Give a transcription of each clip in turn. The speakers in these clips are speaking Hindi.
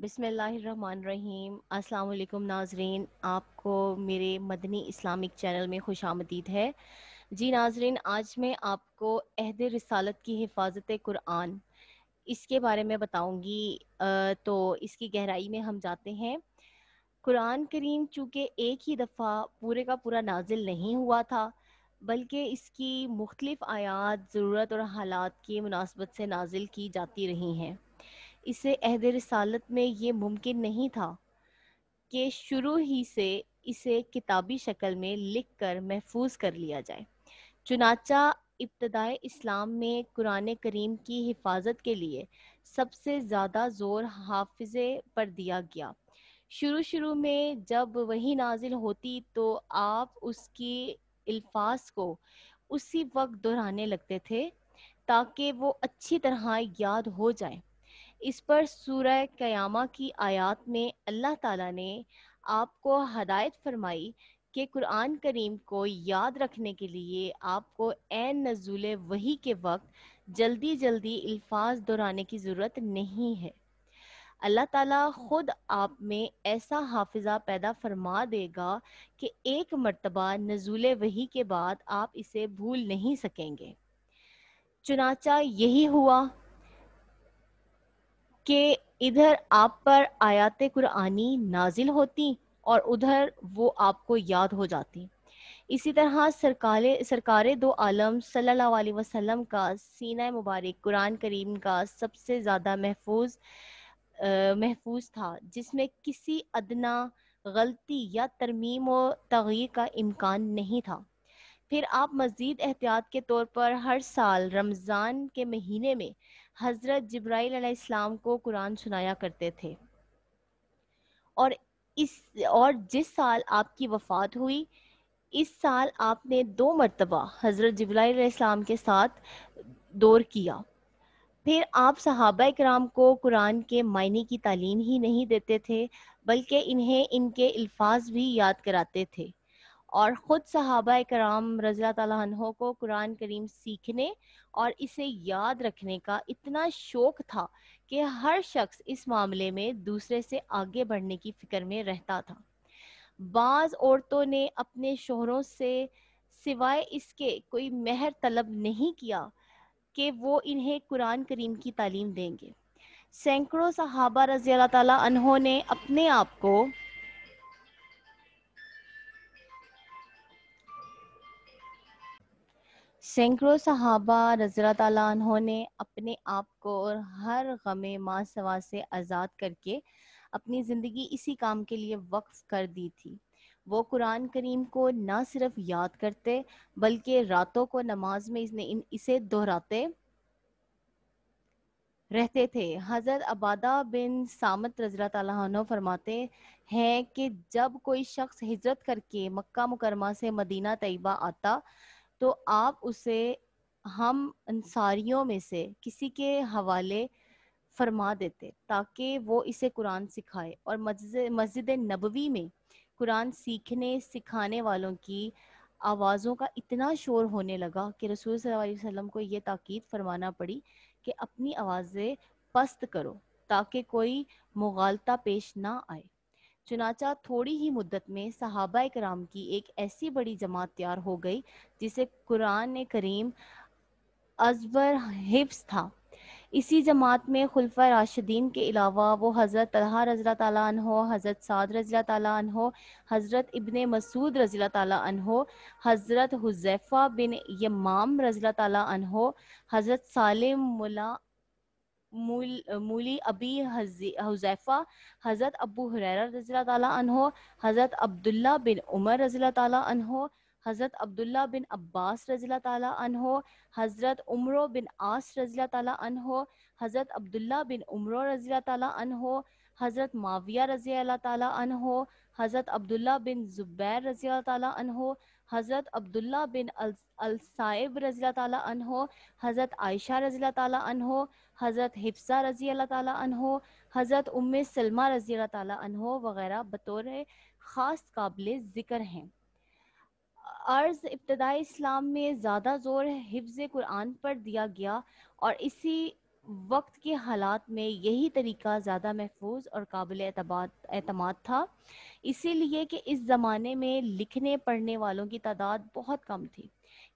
बिसमीम अल्लाम नाजरीन आपको मेरे मदनी इस्लामिक चैनल में खुश आमदीद है जी नाजरीन आज मैं आपको अहद रसालत की हिफाजत कुरान इसके बारे में बताऊंगी तो इसकी गहराई में हम जाते हैं कुरान करीम चूँकि एक ही दफ़ा पूरे का पूरा नाजिल नहीं हुआ था बल्कि इसकी मुख्तलिफ़ आयात ज़रूरत और हालात की मुनासबत से नाजिल की जाती रही हैं इसे अहद रसालत में ये मुमकिन नहीं था कि शुरू ही से इसे किताबी शक्ल में लिख कर महफूज कर लिया जाए चुनाचा इब्तदाई इस्लाम में कुरान करीम की हिफाजत के लिए सबसे ज़्यादा ज़ोर हाफिज़े पर दिया गया शुरू शुरू में जब वही नाजिल होती तो आप उसकी अल्फाज को उसी वक्त दोहराने लगते थे ताकि वो अच्छी तरह याद हो जाए इस पर सूर कयामा की आयत में अल्लाह ताला ने आपको हदायत फरमाई कि कुरान करीम को याद रखने के लिए आपको एन नजूल वही के वक्त जल्दी जल्दी अल्फाज दोहराने की ज़रूरत नहीं है अल्लाह ताला ख़ुद आप में ऐसा हाफिज़ा पैदा फरमा देगा कि एक मरतबा नजूल वही के बाद आप इसे भूल नहीं सकेंगे चुनाचा यही हुआ कि इधर आप पर आयात कुरानी नाजिल होती और उधर वो आपको याद हो जाती इसी तरह सरकार सरकार दो आलम सल्लल्लाहु अलैहि वसल्लम का सीना मुबारक कुरान करीम का सबसे ज़्यादा महफूज महफूज था जिसमें किसी अदना गलती या तरमीम व तगीर का इम्कान नहीं था फिर आप मज़ीद एहतियात के तौर पर हर साल रमज़ान के महीने में हज़रत जब्राईल इस्लाम को कुरान सुनाया करते थे और इस और जिस साल आपकी वफ़ात हुई इस साल आपने दो मरतबा हज़रत जब्राईल इस्लाम के साथ दौर किया फिर आप सहाबा कराम को कुरान के मायने की तालीम ही नहीं देते थे बल्कि इन्हें इनके अल्फाज भी याद कराते थे और ख़ुद सहाबा कराम रज़ा तहों को कुरान करीम सीखने और इसे याद रखने का इतना शौक़ था कि हर शख्स इस मामले में दूसरे से आगे बढ़ने की फ़िक्र में रहता था बाज़ औरतों ने अपने शोहरों से सिवाय इसके कोई मेहर तलब नहीं किया कि वो इन्हें कुरान करीम की तालीम देंगे सैकड़ों सहाबा रजी अल्लाह तहों ने अपने आप को सैकड़ों सहाबा रजरा तहों ने अपने आप को और हर माँ सवा से आज़ाद करके अपनी ज़िंदगी इसी काम के लिए वक्फ कर दी थी वो कुरान करीम को ना सिर्फ याद करते बल्कि रातों को नमाज में इसने इन इसे दोहराते रहते थे हज़रत अबादा बिन सामत रजरा फरमाते हैं कि जब कोई शख्स हिजरत करके मक्का मुकरमा से मदीना तयबा आता तो आप उसे हम अंसारियों में से किसी के हवाले फरमा देते ताकि वो इसे कुरान सिखाए और मस्जिद नबवी में कुरान सीखने सिखाने वालों की आवाज़ों का इतना शोर होने लगा कि रसूल वसल्लम को ये ताक़ीद फरमाना पड़ी कि अपनी आवाज़ें पस्त करो ताकि कोई मुगालता पेश ना आए चुनाचा थोड़ी ही मुद्दत में सहाबा कराम की एक ऐसी बड़ी जमात तैयार हो गई जिसे कुरान ने करीम अजबर हिफ्स था इसी जमात में खुलफा राशिदीन के अलावा वो हज़रत तलहा तन हो हज़रत साद तन हो हज़रत इबन मसूद तन हो हज़रत हुजैफ़ा बिन यमाम तन हो हज़रत सालिम मुला मूली अबी हुजैफा हज़रत अबू हुरैरा रजील तलाो हज़रत अब्दुल्ला बिन उमर रजील तहो हज़रत अब्दुल्ला बिन अब्बास रजील तहो हज़रत उम्र बिन आस रजील तहो हज़रत अब्दुल्ला बिन उमरो रजील तला हज़रत माविया रज़ी अल्लाह हो हज़रत अब्दुल्ला बिन ज़ुबैर रज़ी अल्लाह हज़रत अब्दुल्ला बिन अलसाइब रज़ी अल्लाह हज़रत आयशा रज़ी अल्लाह हज़रत हिफ्सा रज़ी अल्लाह हो हज़रत उम सलमा रज़ी अल्लाह हो वगैरह बतौर ख़ास काबिल ज़िक्र हैं अर्ज इब्तदाई इस्लाम में ज़्यादा जोर हिफ्ज़ कुरान पर दिया गया और इसी वक्त के हालात में यही तरीका ज़्यादा महफूज और काबिल अतमाद था इसीलिए कि इस ज़माने में लिखने पढ़ने वालों की तादाद बहुत कम थी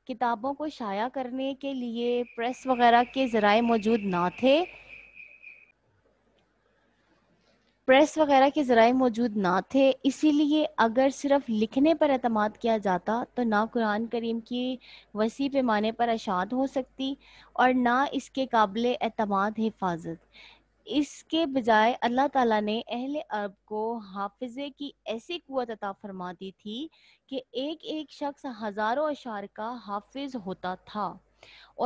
किताबों को शाया करने के लिए प्रेस वगैरह के ज़राए मौजूद ना थे प्रेस वगैरह के जराये मौजूद ना थे इसीलिए अगर सिर्फ लिखने पर अतमाद किया जाता तो ना कुरान करीम की वसी पैमाने पर अशात हो सकती और ना इसके काबिल अतमाद हिफाजत इसके बजाय अल्लाह ताला ने अहल अरब को हाफिज़े की ऐसी कुत अता फरमा दी थी कि एक एक शख्स हज़ारों अशार का हाफिज होता था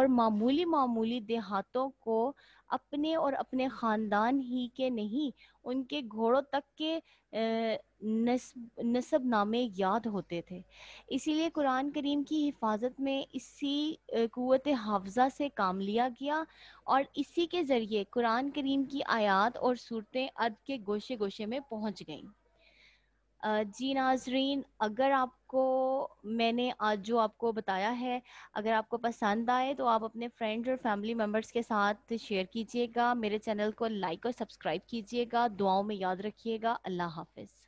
और मामूली मामूली देहातों को अपने और अपने ख़ानदान ही के नहीं उनके घोड़ों तक के नस्ब नस्ब नामे याद होते थे इसीलिए कुरान करीम की हिफाजत में इसी क़वत हाफजा से काम लिया गया और इसी के ज़रिए कुरान करीम की आयात और सूरतें अद के गोशे गोशे में पहुंच गईं जी नाजरीन अगर आपको मैंने आज जो आपको बताया है अगर आपको पसंद आए तो आप अपने फ्रेंड और फैमिली मेम्बर्स के साथ शेयर कीजिएगा मेरे चैनल को लाइक और सब्सक्राइब कीजिएगा दुआओं में याद रखिएगा अल्लाह हाफिज़